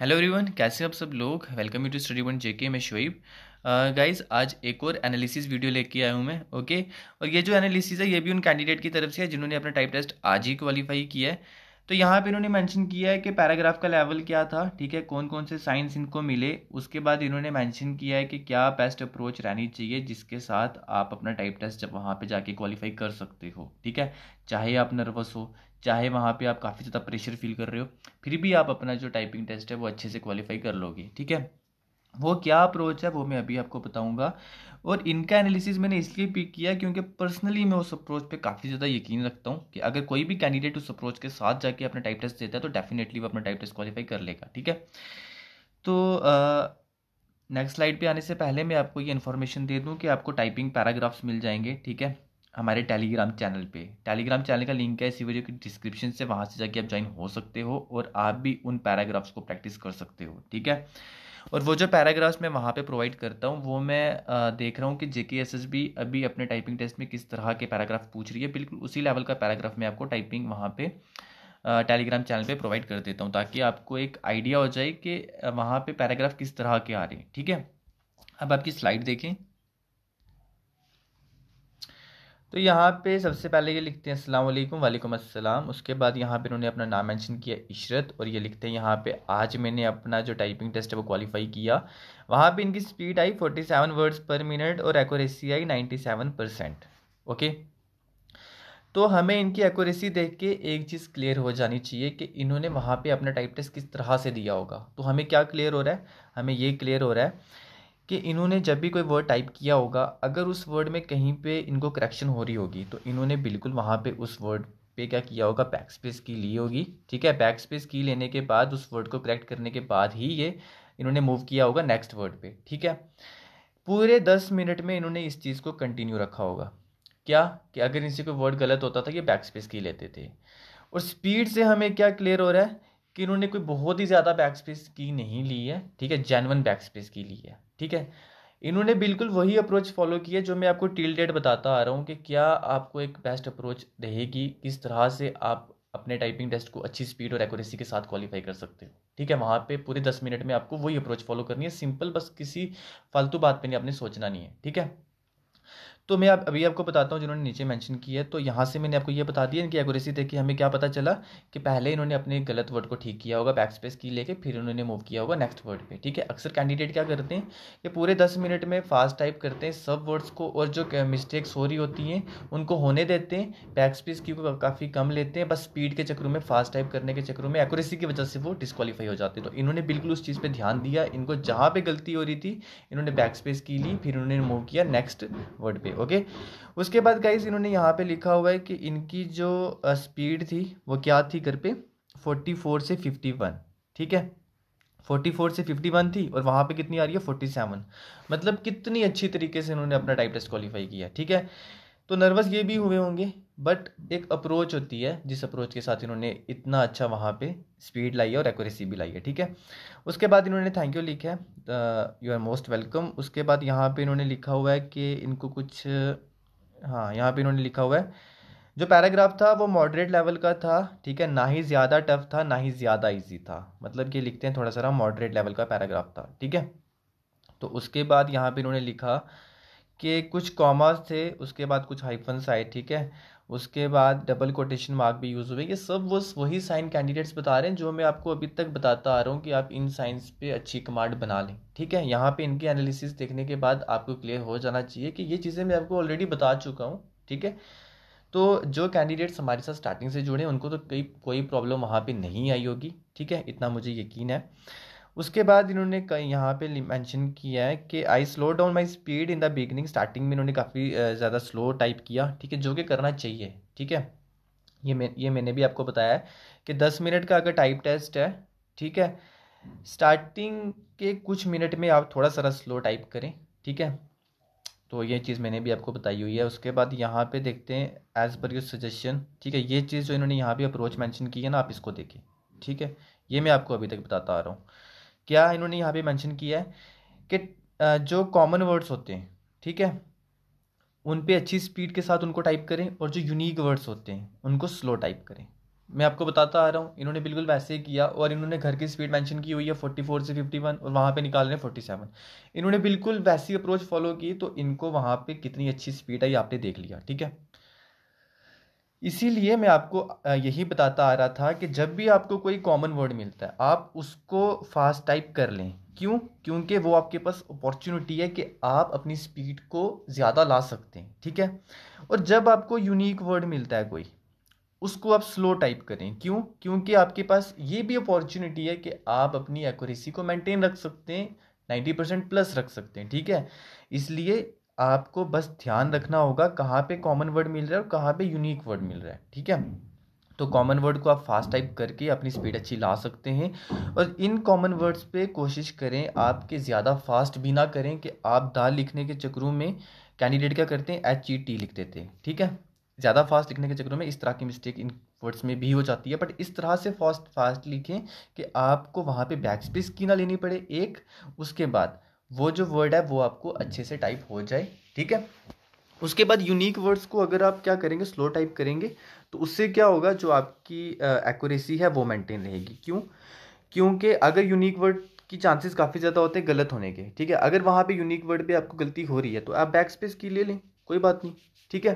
Hello everyone कैसे आप सब लोग welcome you to study one JK मैं शुएब गाइज आज एक और एनालिसिस वीडियो लेके आया हूँ मैं ओके okay? और ये जो एनालिसिस है ये भी उन कैंडिडेट की तरफ से है जिन्होंने अपना टाइप टेस्ट आज ही क्वालिफाई किया है तो यहाँ पे इन्होंने मेंशन किया है कि पैराग्राफ का लेवल क्या था ठीक है कौन कौन से साइंस इनको मिले उसके बाद इन्होंने मेंशन किया है कि क्या बेस्ट अप्रोच रहनी चाहिए जिसके साथ आप अपना टाइप टेस्ट जब वहाँ पे जाके क्वालिफाई कर सकते हो ठीक है चाहे आप नर्वस हो चाहे वहाँ पे आप काफ़ी ज़्यादा प्रेशर फील कर रहे हो फिर भी आप अपना जो टाइपिंग टेस्ट है वो अच्छे से क्वालिफाई कर लोगे ठीक है वो क्या अप्रोच है वो मैं अभी आपको बताऊंगा और इनका एनालिसिस मैंने इसलिए भी किया क्योंकि पर्सनली मैं उस अप्रोच पे काफ़ी ज़्यादा यकीन रखता हूँ कि अगर कोई भी कैंडिडेट उस अप्रोच के साथ जाके अपना टाइप टेस्ट देता है तो डेफिनेटली वो अपना टाइप टेस्ट क्वालिफाई कर लेगा ठीक है तो नेक्स्ट स्लाइड पे आने से पहले मैं आपको ये इन्फॉर्मेशन दे दूँ कि आपको टाइपिंग पैराग्राफ्स मिल जाएंगे ठीक है हमारे टेलीग्राम चैनल पे टेलीग्राम चैनल का लिंक है इसी वीडियो की डिस्क्रिप्शन से वहाँ से जाके आप ज्वाइन हो सकते हो और आप भी उन पैराग्राफ्स को प्रैक्टिस कर सकते हो ठीक है और वो जो पैराग्राफ्स मैं वहाँ पे प्रोवाइड करता हूँ वो मैं आ, देख रहा हूँ कि जेके एस एस बी अभी अपने टाइपिंग टेस्ट में किस तरह के पैराग्राफ पूछ रही है बिल्कुल उसी लेवल का पैराग्राफ मैं आपको टाइपिंग वहाँ पे टेलीग्राम चैनल पे प्रोवाइड कर देता हूँ ताकि आपको एक आइडिया हो जाए कि वहाँ पे पैराग्राफ किस तरह के आ रहे हैं ठीक है अब आपकी स्लाइड देखें तो यहाँ पे सबसे पहले ये लिखते हैं अस्सलाम वालेकुम वालेकुम अस्सलाम उसके बाद यहाँ पे इन्होंने अपना नाम मेंशन किया इशरत और ये लिखते हैं यहाँ पे आज मैंने अपना जो टाइपिंग टेस्ट है वो क्वालिफाई किया वहाँ पे इनकी स्पीड आई 47 वर्ड्स पर मिनट और एक्यूरेसी आई 97 परसेंट ओके तो हमें इनकी एक्यूरेसी देख के एक चीज़ क्लियर हो जानी चाहिए कि इन्होंने वहाँ पर अपना टाइप टेस्ट किस तरह से दिया होगा तो हमें क्या क्लियर हो रहा है हमें ये क्लियर हो रहा है कि इन्होंने जब भी कोई वर्ड टाइप किया होगा अगर उस वर्ड में कहीं पे इनको करेक्शन हो रही होगी तो इन्होंने बिल्कुल वहाँ पे उस वर्ड पे क्या किया होगा बैक स्पेस की ली होगी ठीक है बैक स्पेस की लेने के बाद उस वर्ड को करेक्ट करने के बाद ही ये इन्होंने मूव किया होगा नेक्स्ट वर्ड पे ठीक है पूरे दस मिनट में इन्होंने इस चीज़ को कंटिन्यू रखा होगा क्या कि अगर इनसे कोई वर्ड गलत होता था ये बैक स्पेस की लेते थे और स्पीड से हमें क्या क्लियर हो रहा है कि इन्होंने कोई बहुत ही ज़्यादा बैक स्पेस की नहीं ली है ठीक है जेनवन बैक स्पेस की ली है ठीक है इन्होंने बिल्कुल वही अप्रोच फॉलो की है जो मैं आपको टिल डेट बताता आ रहा हूँ कि क्या आपको एक बेस्ट अप्रोच रहेगी किस तरह से आप अपने टाइपिंग टेस्ट को अच्छी स्पीड और एक्यूरेसी के साथ क्वालिफाई कर सकते हो ठीक है वहाँ पे पूरे दस मिनट में आपको वही अप्रोच फॉलो करनी है सिंपल बस किसी फालतू बात पे नहीं आपने सोचना नहीं है ठीक है तो मैं आप अभी आपको बताता हूँ जिन्होंने नीचे मेंशन किया है तो यहाँ से मैंने आपको ये बता दिया इनकी एक्यूरेसी कि हमें क्या पता चला कि पहले इन्होंने अपने गलत वर्ड को ठीक किया होगा बैक स्पेस की लेके फिर इन्होंने मूव किया होगा नेक्स्ट वर्ड पे ठीक है अक्सर कैंडिडेट क्या करते हैं कि पूरे दस मिनट में फास्ट टाइप करते हैं सब वर्ड्स को और जो मिस्टेक्स हो रही होती हैं उनको होने देते हैं बैक स्पेस की को काफ़ी कम लेते हैं बस स्पीड के चक्रों में फास्ट टाइप करने के चक्रों में एक्यूरेसी की वजह से वो डिस्कालीफाई हो जाते हैं तो इन्होंने बिल्कुल उस चीज़ पर ध्यान दिया इनको जहाँ पर गलती हो रही थी इन्होंने बैक स्पेस की ली फिर उन्होंने मूव किया नेक्स्ट वर्ड पर ओके उसके बाद गाइज इन्होंने यहाँ पे लिखा हुआ है कि इनकी जो स्पीड थी वो क्या थी घर पे फोर्टी फोर से फिफ्टी वन ठीक है फोर्टी फोर से फिफ्टी वन थी और वहाँ पे कितनी आ रही है फोर्टी सेवन मतलब कितनी अच्छी तरीके से इन्होंने अपना टाइप टेस्ट क्वालिफाई किया ठीक है तो नर्वस ये भी हुए होंगे बट एक अप्रोच होती है जिस अप्रोच के साथ इन्होंने इतना अच्छा वहाँ पे स्पीड लाई है और एक्यूरेसी भी लाई है ठीक है उसके बाद इन्होंने थैंक यू लिखा है यू आर मोस्ट वेलकम उसके बाद यहाँ पे इन्होंने लिखा हुआ है कि इनको कुछ हाँ यहाँ पे इन्होंने लिखा हुआ है जो पैराग्राफ था वो मॉडरेट लेवल का था ठीक है ना ही ज़्यादा टफ था ना ही ज़्यादा ईजी था मतलब ये लिखते हैं थोड़ा सारा मॉडरेट लेवल का पैराग्राफ था ठीक है तो उसके बाद यहाँ पर इन्होंने लिखा के कुछ कॉमास थे उसके बाद कुछ हाइफन्स आए ठीक है उसके बाद डबल कोटेशन मार्क भी यूज़ हुए ये सब वो वही साइन कैंडिडेट्स बता रहे हैं जो मैं आपको अभी तक बताता आ रहा हूँ कि आप इन साइंस पे अच्छी कमांड बना लें ठीक है यहाँ पे इनके एनालिसिस देखने के बाद आपको क्लियर हो जाना चाहिए कि ये चीज़ें मैं आपको ऑलरेडी बता चुका हूँ ठीक है तो जो कैंडिडेट्स हमारे साथ स्टार्टिंग से जुड़े हैं उनको तो कई कोई प्रॉब्लम वहाँ पर नहीं आई होगी ठीक है इतना मुझे यकीन है उसके बाद इन्होंने कहीं यहाँ पे मेंशन किया है कि I slow down my speed in the beginning starting में इन्होंने काफ़ी ज़्यादा स्लो टाइप किया ठीक है जो कि करना चाहिए ठीक है ये मैं ये मैंने भी आपको बताया है कि दस मिनट का अगर टाइप टेस्ट है ठीक है स्टार्टिंग के कुछ मिनट में आप थोड़ा सारा स्लो टाइप करें ठीक है तो ये चीज़ मैंने भी आपको बताई हुई है उसके बाद यहाँ पे देखते हैं एज़ पर योर सजेशन ठीक है ये चीज़ जो इन्होंने यहाँ पे अप्रोच मेंशन की है ना आप इसको देखें ठीक है ये मैं आपको अभी तक बताता आ रहा हूँ क्या इन्होंने यहाँ पे मेंशन किया है कि जो कॉमन वर्ड्स होते हैं ठीक है उन पे अच्छी स्पीड के साथ उनको टाइप करें और जो यूनिक वर्ड्स होते हैं उनको स्लो टाइप करें मैं आपको बताता आ रहा हूँ इन्होंने बिल्कुल वैसे ही किया और इन्होंने घर की स्पीड मेंशन की हुई है फोर्टी फोर से फिफ्टी वन और वहाँ पे निकाल रहे हैं फोर्टी सेवन इन्होंने बिल्कुल वैसी अप्रोच फॉलो की तो इनको वहाँ पे कितनी अच्छी स्पीड आई आपने देख लिया ठीक है इसीलिए मैं आपको यही बताता आ रहा था कि जब भी आपको कोई कॉमन वर्ड मिलता है आप उसको फास्ट टाइप कर लें क्यों क्योंकि वो आपके पास अपॉर्चुनिटी है कि आप अपनी स्पीड को ज़्यादा ला सकते हैं ठीक है और जब आपको यूनिक वर्ड मिलता है कोई उसको आप स्लो टाइप करें क्यों क्योंकि आपके पास ये भी अपॉर्चुनिटी है कि आप अपनी एक्यूरेसी को मेंटेन रख सकते हैं नाइन्टी परसेंट प्लस रख सकते हैं ठीक है इसलिए आपको बस ध्यान रखना होगा कहाँ पे कॉमन वर्ड मिल रहा है और कहाँ पे यूनिक वर्ड मिल रहा है ठीक है तो कॉमन वर्ड को आप फास्ट टाइप करके अपनी स्पीड अच्छी ला सकते हैं और इन कॉमन वर्ड्स पे कोशिश करें आपके ज़्यादा फास्ट भी ना करें कि आप दाल लिखने के चक्रों में कैंडिडेट क्या करते हैं एच ई टी लिख देते हैं ठीक है ज़्यादा फास्ट लिखने के चक्रों में इस तरह की मिस्टेक इन वर्ड्स में भी हो जाती है बट इस तरह से फास्ट फास्ट लिखें कि आपको वहाँ पर बैक स्पेस की ना लेनी पड़े एक उसके बाद वो जो वर्ड है वो आपको अच्छे से टाइप हो जाए ठीक है उसके बाद यूनिक वर्ड्स को अगर आप क्या करेंगे स्लो टाइप करेंगे तो उससे क्या होगा जो आपकी एक्यूरेसी है वो मेंटेन रहेगी क्यों क्योंकि अगर यूनिक वर्ड की चांसेस काफ़ी ज़्यादा होते हैं गलत होने के ठीक है अगर वहाँ पे यूनिक वर्ड पे आपको गलती हो रही है तो आप बैक स्पेस की ले लें कोई बात नहीं ठीक है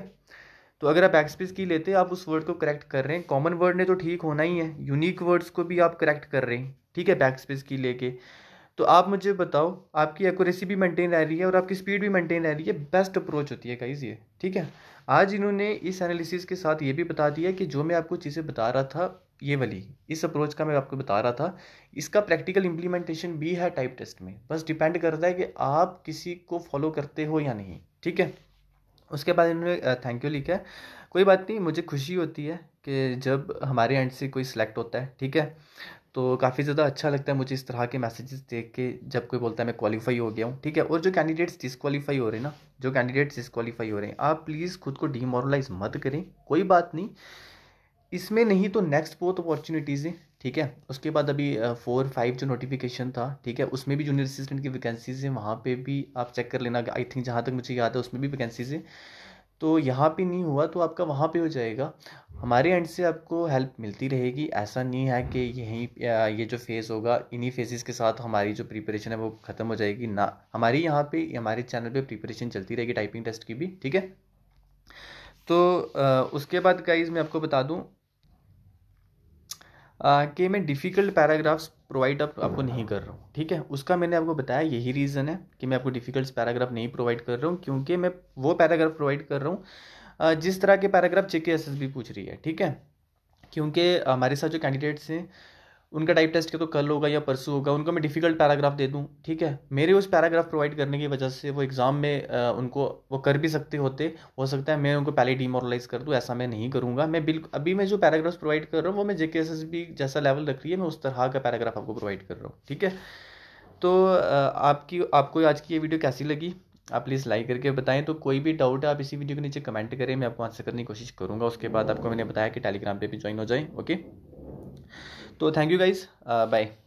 तो अगर आप बैक स्पेस की लेते आप उस वर्ड को करेक्ट कर रहे हैं कॉमन वर्ड ने तो ठीक होना ही है यूनिक वर्ड्स को भी आप करेक्ट कर रहे हैं ठीक है बैक स्पेस की लेके तो आप मुझे बताओ आपकी एक्यूरेसी भी मेंटेन रह रही है और आपकी स्पीड भी मेंटेन रह रही है बेस्ट अप्रोच होती है गाइज ये ठीक है आज इन्होंने इस एनालिसिस के साथ ये भी बता दिया कि जो मैं आपको चीज़ें बता रहा था ये वाली इस अप्रोच का मैं आपको बता रहा था इसका प्रैक्टिकल इम्प्लीमेंटेशन भी है टाइप टेस्ट में बस डिपेंड करता है कि आप किसी को फॉलो करते हो या नहीं ठीक है उसके बाद इन्होंने थैंक यू लिखा है कोई बात नहीं मुझे खुशी होती है कि जब हमारे एंड से कोई सिलेक्ट होता है ठीक है तो काफ़ी ज़्यादा अच्छा लगता है मुझे इस तरह के मैसेजेस देख के जब कोई बोलता है मैं क्वालिफाई हो गया हूँ ठीक है और जो कैंडिडेट्स डिसक्वालीफाई हो रहे हैं ना जो कैंडिडेट्स डिसक्वालीफाई हो रहे हैं आप प्लीज़ खुद को डीमोरलाइज मत करें कोई बात नहीं इसमें नहीं तो नेक्स्ट बहुत अपॉर्चुनिटीज़ हैं ठीक है उसके बाद अभी फोर फाइव जो नोटिफिकेशन था ठीक है उसमें भी जूनियर असिस्टेंट की वैकेंसीज हैं वहाँ पर भी आप चेक कर लेना आई थिंक जहाँ तक मुझे याद है उसमें भी वैकेंसीज हैं तो यहाँ पे नहीं हुआ तो आपका वहाँ पे हो जाएगा हमारे एंड से आपको हेल्प मिलती रहेगी ऐसा नहीं है कि यहीं ये जो फेज़ होगा इन्हीं फेजेस के साथ हमारी जो प्रिपरेशन है वो ख़त्म हो जाएगी ना हमारी यहाँ पे हमारे चैनल पे प्रिपरेशन चलती रहेगी टाइपिंग टेस्ट की भी ठीक है तो उसके बाद गाइज मैं आपको बता दूँ कि मैं डिफ़िकल्ट पैराग्राफ्स प्रोवाइड अप आपको नहीं कर रहा हूँ ठीक है उसका मैंने आपको बताया यही रीज़न है कि मैं आपको डिफ़िकल्ट पैराग्राफ नहीं प्रोवाइड कर रहा हूँ क्योंकि मैं वो पैराग्राफ प्रोवाइड कर रहा हूँ जिस तरह के पैराग्राफ जे के एस एस पूछ रही है ठीक है क्योंकि हमारे साथ जो कैंडिडेट्स हैं उनका टाइप टेस्ट के तो कल होगा या परसों होगा उनको मैं डिफ़िकल्ट पैराग्राफ दे दूँ ठीक है मेरे उस पैराग्राफ प्रोवाइड करने की वजह से वो एग्ज़ाम में आ, उनको वो कर भी सकते होते हो सकता है मैं उनको पहले डिमोरलाइज कर दूँ ऐसा मैं नहीं करूँगा मैं बिल्कुल अभी मैं जो पैराग्राफ प्रोवाइड कर रहा हूँ वो मैं जेके जैसा लेवल रख रही है मैं उस तरह का पैराग्राफ आपको प्रोवाइड कर रहा हूँ ठीक है तो आपकी आपको आज की ये वीडियो कैसी लगी आप प्लीज़ लाइक करके बताएं तो कोई भी डाउट है आप इसी वीडियो के नीचे कमेंट करें मैं आपको आंसर करने की कोशिश करूँगा उसके बाद आपको मैंने बताया कि टेलीग्राम पे भी ज्वाइन हो जाएं ओके तो थैंक यू गाइज बाय